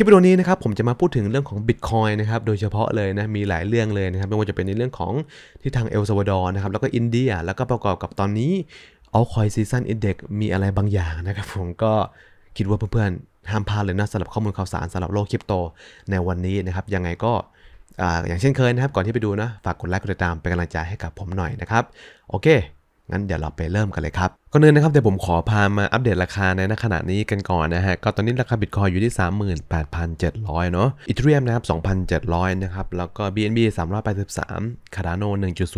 คลิปวิดีโอนี้นะครับผมจะมาพูดถึงเรื่องของ Bitcoin นะครับโดยเฉพาะเลยนะมีหลายเรื่องเลยนะครับไม่ว่าจะเป็นในเรื่องของที่ทางเอลซาวดอร์นะครับแล้วก็อินเดีย แล้วก็ประกอบกับตอนนี้เอาคอยซีซันอินเด็กมีอะไรบางอย่างนะครับผมก็คิดว่าเพื่อนๆ ห้ามพลาดเลยนะสำหรับข้อมูลข่าวสารสำหรับโลกคริปโตในวันนี้นะครับยังไงก็อย่างเช่นเคยนะครับก่อนที่ไปดูนะฝากกดไลค์กดติดตามเป็นกำลังใจให้กับผมหน่อยนะครับโอเคงั้นเดี๋ยวเราไปเริ่มกันเลยครับก่อนอื่นนะครับเดี๋ยวผมขอพามาอัปเดตราคาในขณะนี้กันก่อนนะฮะก็ตอนนี้ราคาบิตคอยอยู่ที่ 38,700 เนาะอีเทเรียมนะครับ 2,700นะครับ แล้วก็ BNB 383 Cardano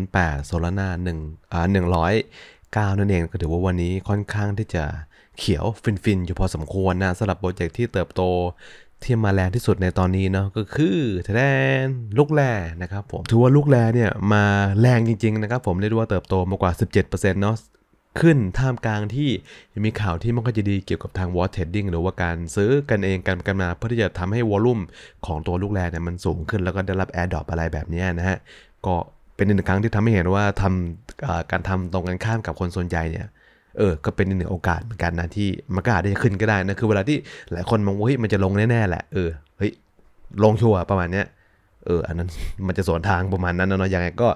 1.08 Solana 1อ่า109นั่นเองก็ถือว่าวันนี้ค่อนข้างที่จะเขียวฟินๆ อยู่พอสมควรนะสำหรับโปรเจกต์ที่เติบโตที่มาแรงที่สุดในตอนนี้เนาะก็คือทแดนลูกแร่นะครับผม ถือว่าลูกแร่เนี่ยมาแรงจริงๆนะครับผมเรียกว่าเติบโตมากกว่า 17%เนาะขึ้นท่ามกลางที่มีข่าวที่มันก็จะดีเกี่ยวกับทางวอลเทดดิ้งหรือว่าการซื้อกันเองกันกันมาเพื่อที่จะทำให้วอลลุ่มของตัวลูกแร่เนี่ยมันสูงขึ้นแล้วก็ได้รับแอร์ดรอปอะไรแบบนี้นะฮะ ก็เป็นหนึ่งครั้งที่ทำให้เห็นว่าทำการทำตรงกันข้ามกับคนส่วนใหญ่เนี่ยเออ ก็เป็นหนึ่งโอกาสเหมือนกันนะที่มันก็อาจจะขึ้นก็ได้นะ คือเวลาที่หลายคนมองว่าเฮ้ยมันจะลงแน่ ๆ แหละ เออ เฮ้ยลงชัวประมาณเนี้ยเออ อันนั้นมันจะสวนทางประมาณนั้นเนาะยังไงก็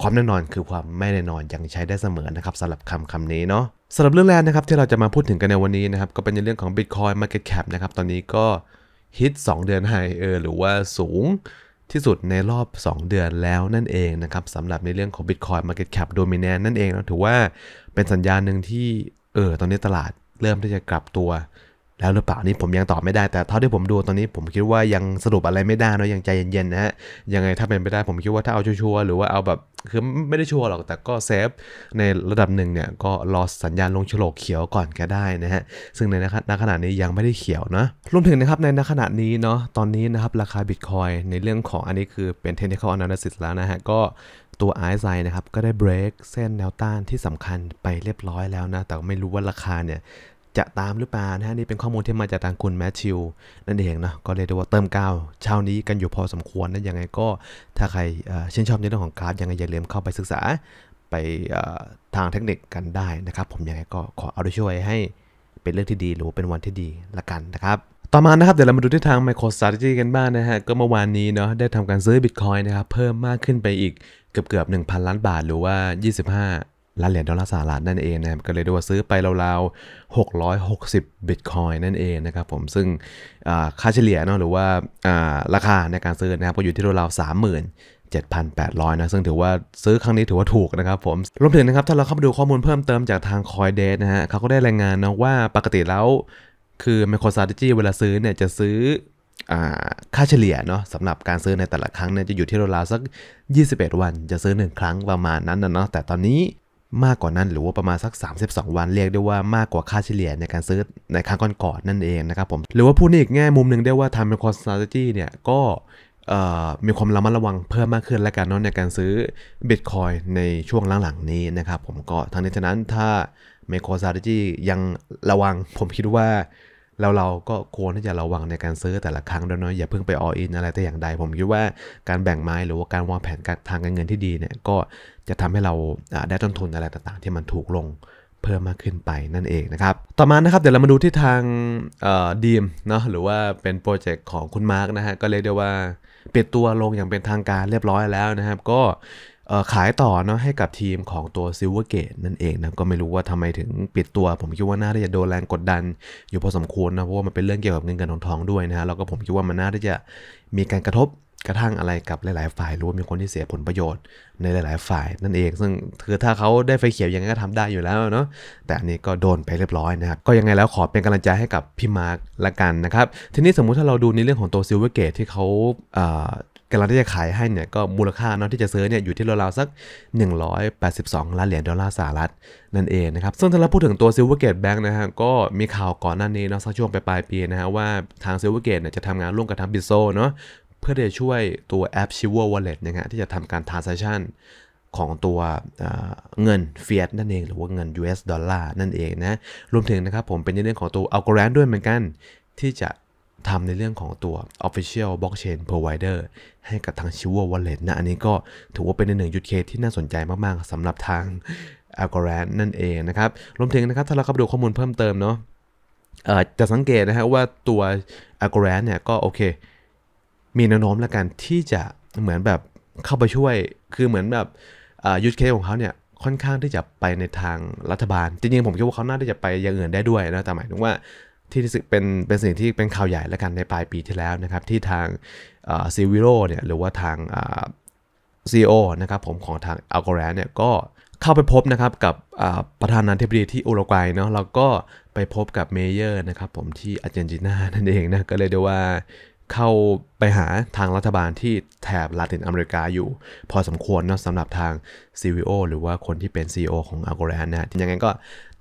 ความแน่นอนคือความไม่แน่นอน ยังใช้ได้เสมอนะครับสำหรับคำคำนี้เนาะสำหรับเรื่องแรกนะครับที่เราจะมาพูดถึงกันในวันนี้นะครับก็เป็นในเรื่องของ Bitcoin Market Cap นะครับตอนนี้ก็ฮิต2เดือนไฮเออหรือว่าสูงที่สุดในรอบ 2 เดือนแล้วนั่นเองนะครับสำหรับในเรื่องของ Bitcoin Market Cap d o m i n a n นนั่นเองนะถือว่าเป็นสัญญาณหนึ่งที่เออตอนนี้ตลาดเริ่มที่จะกลับตัวแล้วหรือเปล่านี่ผมยังตอบไม่ได้แต่เท่าที่ผมดูตอนนี้ผมคิดว่ายังสรุปอะไรไม่ได้เนาะยังใจเย็นๆนะฮะยังไงถ้าเป็นไปได้ผมคิดว่าถ้าเอาชัวร์หรือว่าเอาแบบคือไม่ได้ชัวร์หรอกแต่ก็เซฟในระดับหนึ่งเนี่ยก็รอสัญญาณลงฉลกเขียวก่อนก็ได้นะฮะซึ่งในณขณะนี้ยังไม่ได้เขียวนะรวมถึงนะครับในณขณะนี้เนาะตอนนี้นะครับราคาบิตคอยในเรื่องของอันนี้คือเป็นเทคนิคอลแอนาลิซิสแล้วนะฮะก็ตัว RSI นะครับก็ได้เบรกเส้นแนวต้านที่สำคัญไปเรียบร้อยแล้วนะแต่ไม่รู้ว่าราคาเนี่ยจะตามหรือเปล่านะฮะนี่เป็นข้อมูลที่มาจากทางคุณแมทชิวนั่นเองนะก็เรียกได้ว่าเติมก้าวเช้านี้กันอยู่พอสมควรนะ ยังไงก็ถ้าใครชื่นชอบในเรื่องของกราฟยังไงอย่าลืมเข้าไปศึกษาไปทางเทคนิคกันได้นะครับ ผมยังไงก็ขอเอาด้วยช่วยให้เป็นเรื่องที่ดีหรือเป็นวันที่ดีละกันนะครับ ต่อมานะครับเดี๋ยวเรามาดูที่ทาง MicroStrategy กันบ้างนะฮะก็เมื่อวานนี้เนาะได้ทำการซื้อ Bitcoin นะครับเพิ่มมากขึ้นไปอีกเกือบเกือบ1,000ล้านบาท หรือว่า 25และเหรียญดอลลาร์สหรัฐนั่นเองนะครับก็เลยดูว่าซื้อไปราวๆ660บิตคอยนั่นเองนะครับผมซึ่งค่าเฉลี่ยเนาะหรือว่าราคาในการซื้อนะครับ ก็อยู่ที่ราวๆสามหมื่น7,800 นะ ซึ่งถือว่าซื้อครั้งนี้ถือว่าถูกนะครับผม รวมถึงนะครับ ถ้าเราเข้าไปดูข้อมูลเพิ่มเติมจากทางคอยเดทนะฮะเขาก็ได้รายงานนะว่าปกติแล้วคือ MicroStrategy เวลาซื้อเนี่ยจะซื้อค่าเฉลี่ยเนาะสำหรับการซื้อในแต่ละครั้งเนี่ยจะอยู่ที่ราวๆสัก 21 วัน จะซื้อ 1 ครั้งประมาณนั้นนะเนาะแต่ตอนนี้มากกว่านั้นหรือว่าประมาณสัก 32 วันเรียกได้ว่ามากกว่าค่าเฉลี่ยในการซื้อในครั้งก่อนๆนั่นเองนะครับผมหรือว่าพูดในอีกแง่มุมหนึ่งได้ว่าทำเป็นคอสตาร์จี้เนี่ย ก็มีความระมัดระวังเพิ่มมากขึ้นและกันเนานในการซื้อบิตคอยในช่วงหลังๆนี้นะครับผมก็ทั้งนี้ฉันั้นถ้าเมโครซาร์จี้ยังระวังผมคิดว่าแล้วเราก็ควรที่จะระวังในการซื้อแต่ละครั้งด้วยเนาะอย่าเพิ่งไปอออินอะไรแต่อย่างใดผมคิดว่าการแบ่งไม้หรือว่าการวางแผนการทางการเงินที่ดีเนี่ยก็จะทำให้เราได้ต้นทุนอะไรต่างๆ ที่มันถูกลงเพิ่มมากขึ้นไปนั่นเองนะครับ ต่อมานะครับเดี๋ยวเรามาดูที่ทางดีมเนาะหรือว่าเป็นโปรเจกต์ของคุณมาร์กนะฮะก็เรียกได้ว่าเปิดตัวลงอย่างเป็นทางการเรียบร้อยแล้วนะครับ ก็ขายต่อเนาะให้กับทีมของตัวซิลเวอร์เกตนั่นเองนะก็ไม่รู้ว่าทำไมถึงปิดตัวผมคิดว่าน่าจะโดนแรงกดดันอยู่พอสมควรนะ เพราะว่ามันเป็นเรื่องเกี่ยวกับเงินเงินทองทองด้วยนะฮะแล้วก็ผมคิดว่ามันน่าจะมีการกระทบกระทั่งอะไรกับหลาย ๆ ฝ่ายรู้วมมีคนที่เสียผลประโยชน์ ในหลาย ๆ ฝ่ายนั่นเอง ซึ่งคือถ้าเขาได้ไฟเขียวยังไงก็ทำได้อยู่แล้วเนาะแต่อันนี้ก็โดนไปเรียบร้อยนะครับก็ยังไงแล้วขอเป็นกำลังใจให้กับพี่มาร์กละกันนะครับทีนี้สมมุติถ้าเราดูในเรื่องของตัวซิลเวอร์เกตที่เขากำลังที่จะขายให้เนี่ยก็มูลค่าเนาะที่จะซื้อเนี่ยอยู่ที่ราวๆสัก 182ล้านเหรียญดอลลาร์สหรัฐนั่นเองนะครับซึ่งถ้าเราพูดถึงตัวซิลเวอร์เกตแบง์นะฮะก็มีข่าวก่อนหน้านี้เนาะสักช่วงปลายปีนะฮะว่าทางซิลเวอร์เกตเนี่ยจะทำงานร่วมกับทางบิโซเนาะเพื่อจะช่วยตัวแอปช h i เวอร์วอลเล็ตนะฮะที่จะทำการทราน a c t i o n ของตัวเงินเฟียดนั่นเองหรือว่าเงิน US ดอลลาร์นั่นเองนะรวมถึงนะครับผมเป็นนเรื่องของตัวอัลกอริทึมด้วยเหมือนกัน ที่จะทำในเรื่องของตัว Official Blockchain Provider ให้กับทาง s h i v a Wallet นะ อันนี้ก็ถือว่าเป็นหนึ่งยุดเคสที่น่าสนใจมากๆสำหรับทาง a l g o r a n นั่นเองนะครับรวมถึงนะครับถ้าเราเข้าไปดูข้อมูลเพิ่มเติมเนาะจะสังเกตนะฮะว่าตัว a l g o r a n เนี่ยก็โอเค มีแนวโน้มละกันที่จะเหมือนแบบเข้าไปช่วยคือเหมือนแบบยุดเคสของเขาเนี่ยค่อนข้างที่จะไปในทางรัฐบาลจริงๆผมคิดว่าเขาน่าจะไปอย่างอื่นได้ด้วยนะแต่หมายถึงว่าที่รู้สึกเป็นเป็นสิ่งที่เป็นข่าวใหญ่แล้วกันในปลายปีที่แล้วนะครับ ที่ทางซีวิโรเนี่ยหรือว่าทางซีโอนะครับผมของทางอัลกอรเนี่ยก็เข้าไปพบนะครับกับประธานาธิบดีที่อุรุกวัยเนาะแล้วก็ไปพบกับเมเยอร์นะครับผมที่อาร์เจนตินานั่นเองนะก็เลยเดียว่าเข้าไปหาทางรัฐบาลที่แถบลาตินอเมริกาอยู่ พอสมควรเนาะสำหรับทาง c ีวหรือว่าคนที่เป็น CEO ของอัลกอรเนีะยังไงก็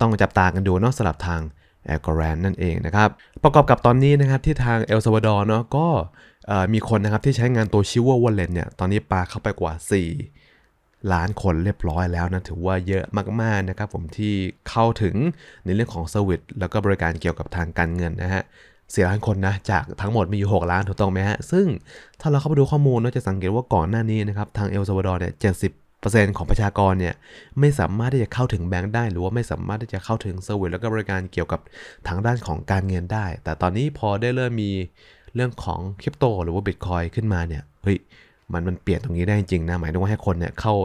ต้องจับตากันดูเนาะสำหรับทางแอลกอแรนนั่นเองนะครับประกอบกับตอนนี้นะครับที่ทางเอลซาวาดอร์เนาะก็มีคนนะครับที่ใช้งานตัวชิวเวอรลเลนเนี่ยตอนนี้ปลาเข้าไปกว่า 4 ล้านคนเรียบร้อยแล้วนะถือว่าเยอะมากๆนะครับผมที่เข้าถึงในเรื่องของสวิตแล้วก็บริการเกี่ยวกับทางการเงินนะฮะสี่ล้านคนนะจากทั้งหมดมีอยู่6ล้านถูกต้องไหมฮะซึ่งถ้าเราเข้าไปดูข้อมูลเราจะสังเกตว่าก่อนหน้านี้นะครับทางเอลซาวาดอร์เนี่ยเจ็ดสิบต์ของประชากรเนี่ยไม่สามารถที่จะเข้าถึงแบงก์ได้ หรือว่าไม่สามารถที่จะเข้าถึงเซอร์วิสแล้วก็บริการเกี่ยวกับทางด้านของการเงินได้แต่ตอนนี้พอได้เริ่มมีเรื่องของคริปโต หรือว่าบิตคอยขึ้นมาเนี่ยเฮ้ยมันมันเปลี่ยนตรงนี้ได้จริงนะหมายถึงว่าให้คนเนี่ยเข้า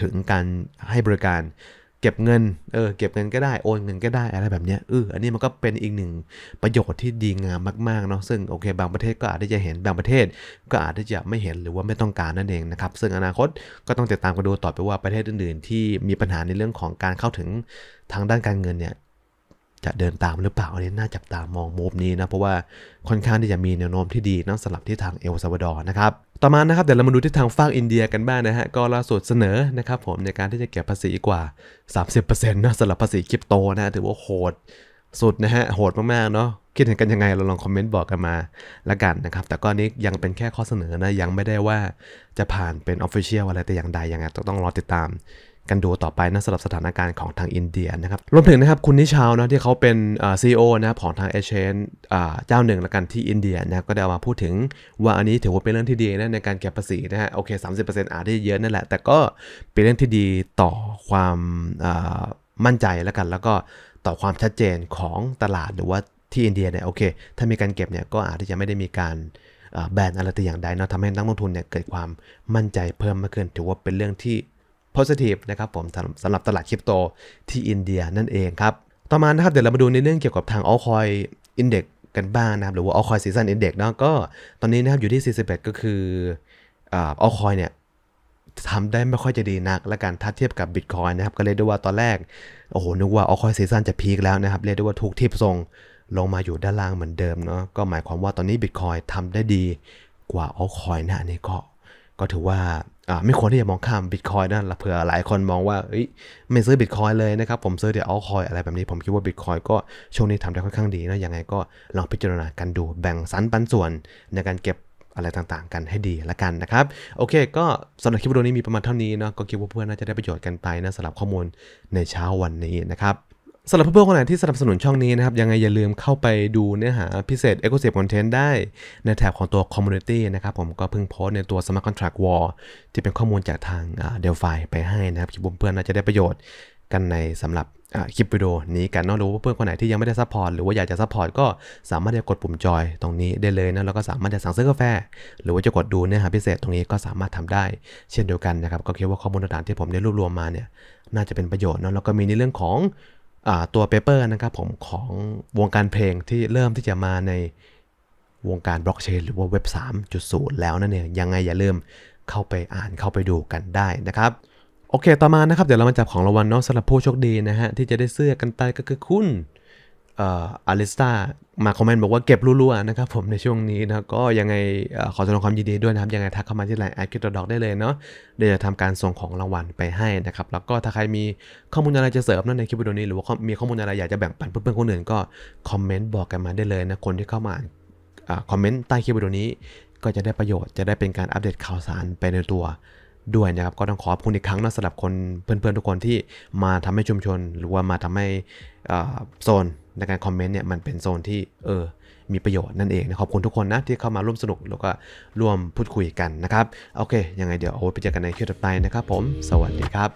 ถึงการให้บริการเก็บเงิน เออ เก็บเงินก็ได้โอนเงินก็ได้อะไรแบบเนี้ยเอออันนี้มันก็เป็นอีกหนึ่งประโยชน์ที่ดีงามมาก ๆเนาะ ซึ่งโอเค บางประเทศก็อาจจะเห็นบางประเทศ ก็อาจจะไม่เห็นหรือว่าไม่ต้องการนั่นเองนะครับ ซึ่งอนาคตก็ต้องติดตามกันดูต่อไปว่าประเทศอื่นๆ ที่มีปัญหาในเรื่องของการเข้าถึงทางด้านการเงินเนี่ยจะเดินตามหรือเปล่าอันนี้น่าจับตามมองมูฟนี้นะ เพราะว่าค่อนข้างที่จะมีแนวโน้มที่ดีนะสำหรับที่ทางเอลซาวาดอร์นะครับต่อมานะครับเดี๋ยวเรามาดูที่ทางฝั่งอินเดียกันบ้างนะฮะ ก็ล่าสุดเสนอนะครับผมในการที่จะเก็บภาษีกว่า 30%นะสำหรับภาษีคริปโตนะถือว่าโหด สุดนะฮะโหดมากๆเนาะคิดเห็นกันยังไงเราลองคอมเมนต์บอกกันมาละกันนะครับแต่ก็นี้ยังเป็นแค่ข้อเสนอนะยังไม่ได้ว่าจะผ่านเป็นออฟฟิเชียลอะไรแต่อย่างใดยังไงต้องรอติดตามกันดูต่อไปนะสำหรับสถานการณ์ของทางอินเดียนะครับ รวมถึงนะครับคุณนิชาวนะที่เขาเป็นซีอีโอนะครับของทางเอเชนเจ้าหนึ่งละกันที่อินเดียนะก็ได้มาพูดถึงว่าอันนี้ถือว่าเป็นเรื่องที่ดีนะในการเก็บภาษีนะฮะโอเคสามสิบเปอร์เซ็นต์อาจได้เยอะนั่นแหละ แต่ก็เป็นเรื่องที่ดีต่อความมั่นใจแล้วกัน แล้วก็ต่อความชัดเจนของตลาดหรือว่าที่อินเดียเนี่ยโอเค ถ้ามีการเก็บเนี่ยก็อาจจะไม่ได้มีการแบนอะไรแต่อย่างใดเนาะทำให้นักลงทุนเนี่ยเกิดความมั่นใจเพิ่มมากขึ้น ถือว่าเป็นเรื่องที่ positive นะครับผมสำหรับตลาดคริปโตที่อินเดียนั่นเองครับ ต่อมานะครับ เดี๋ยวเรามาดูในเรื่องเกี่ยวกับทาง altcoin index กันบ้างนะครับ หรือว่า altcoin season index เนาะก็ตอนนี้นะครับอยู่ที่ 41 ก็คืออ altcoin เนี่ยทำได้ไม่ค่อยจะดีนักและการทัดเทียบกับ Bitcoin นะครับ ก็เรียกได้ว่าตอนแรกโอ้โหนึกว่า altcoin season จะพีคแล้วนะครับ เรียกได้ว่าถูกทิพทรงลงมาอยู่ด้านล่างเหมือนเดิมเนาะก็หมายความว่าตอนนี้ Bitcoin ทำได้ดีกว่า altcoin นะนี่ก็ก็ถือว่าไม่ควรที่จะมองข้ามบิตคอยนะเผื่อหลายคนมองว่าไม่ซื้อบิตคอยเลยนะครับ ผมซื้อเดี๋ยวเอาคอยอะไรแบบนี้ผมคิดว่าบิตคอยก็ช่วงนี้ทำได้ค่อนข้างดีนะยังไงก็ลองพิจารณากันดูแบ่งสันปันส่วน ในการเก็บอะไรต่างๆกันให้ดีละกันนะครับโอเค ก็สำหรับคลิปวิดีโอนี้มีประมาณเท่านี้เนาะก็คิดว่าเพื่อนน่าจะได้ประโยชน์กันไปนะสำหรับข้อมูลในเช้าวันนี้นะครับสำหรับเพื่อนๆคนไหนที่สนับสนุนช่องนี้นะครับยังไงอย่าลืมเข้าไปดูเนื้อหาพิเศษ Exclusive Content ได้ ในแถบของตัว Community นะครับผมก็เพิ่งโพสในตัว Smart Contract Wall ที่เป็นข้อมูลจากทางเดลายไปให้นะครับคิดเพื่อนๆ น่าจะได้ประโยชน์กันในสำหรับคลิปวิดีโอนี้กันนอกรู้ว่าเพื่อนคนไหนที่ยังไม่ได้ซัพพอร์ตหรือว่าอยากจะซัพพอร์ตก็สามารถจะกดปุ่มจอยตรงนี้ได้เลยนะแล้วก็สามารถจะสั่งซื้อกาแฟ หรือว่าจะกดดูเนื้อหาพิเศษตรงนี้ก็สามารถทำได้ เช่นเดียวกันนะครับก็คิดว่าข้อมูลต่างๆที่ผมได้รวบรวมมาเนี่ยน่าจะเป็นประโยชน์นะแล้วก็มีในเรื่องของตัวเปเปอร์นะครับผมของวงการเพลงที่เริ่มที่จะมาในวงการบล็อกเชนหรือว่าเว็บ 3.0 แล้วนั่นเองยังไงอย่าลืมเข้าไปอ่านเข้าไปดูกันได้นะครับ โอเคต่อมานะครับเดี๋ยวเรามาจับของรางวัลเนาะสำหรับผู้โชคดีนะฮะ ที่จะได้เสื้อกันไตก็คือคุณอาริสตามาคอมเมนต์ บอกว่าเก็บรัวๆนะครับผมในช่วงนี้นะก็ยังไงขอแสดงความยินดีด้วยนะครับ ยังไงทักเข้ามาที่ไลน์แอดคิดดอกได้เลยเนาะเดี๋ยวจะทำการส่งของรางวัลไปให้นะครับ แล้วก็ถ้าใครมีข้อมูลอะไรจะเสริมนั่นในคลิปวิดีโอนี้หรือว่ามีข้อมูลอะไรอยากจะแบ่งปันเพื่อนๆคนอื่นก็คอมเมนต์บอกกันมาได้เลยนะคนที่เข้ามาคอมเมนต์ใต้คลิปวิดีโอนี้ ก็จะได้ประโยชน์จะได้เป็นการอัปเดตข่าวสารไปในตัวด้วยนะครับก็ต้องขอบคุณอีกครั้งนะสำหรับคนเพื่อนๆทุกคนที่มาทำให้ชุมชนหรือว่ามาทำให้โซนในการคอมเมนต์เนี่ยมันเป็นโซนที่เออมีประโยชน์นั่นเองนะขอบคุณทุกคนนะที่เข้ามาร่วมสนุกแล้วก็ร่วมพูดคุยกันนะครับโอเคยังไงเดี๋ยวเอาไปเจอกันในคลิปต่อไปนะครับ ผมสวัสดีครับ